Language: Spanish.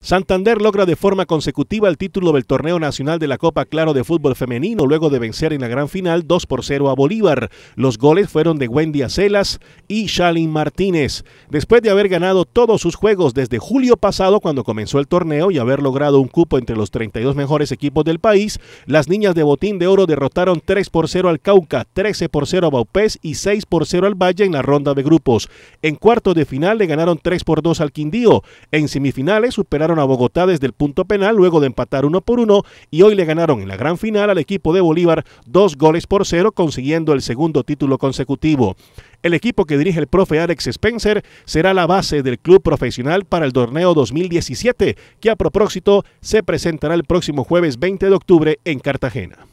Santander logra de forma consecutiva el título del torneo nacional de la Copa Claro de Fútbol Femenino luego de vencer en la gran final 2 por 0 a Bolívar. Los goles fueron de Wendy Acelas y Shalin Martínez. Después de haber ganado todos sus juegos desde julio pasado cuando comenzó el torneo y haber logrado un cupo entre los 32 mejores equipos del país, las niñas de Botín de Oro derrotaron 3 por 0 al Cauca, 13 por 0 a Baupés y 6 por 0 al Valle en la ronda de grupos. En cuarto de final le ganaron 3 por 2 al Quindío. En semifinales superaron a Bogotá desde el punto penal luego de empatar uno por uno y hoy le ganaron en la gran final al equipo de Bolívar dos goles por cero consiguiendo el segundo título consecutivo. El equipo que dirige el profe Alex Spencer será la base del club profesional para el torneo 2017 que a propósito se presentará el próximo jueves 20 de octubre en Cartagena.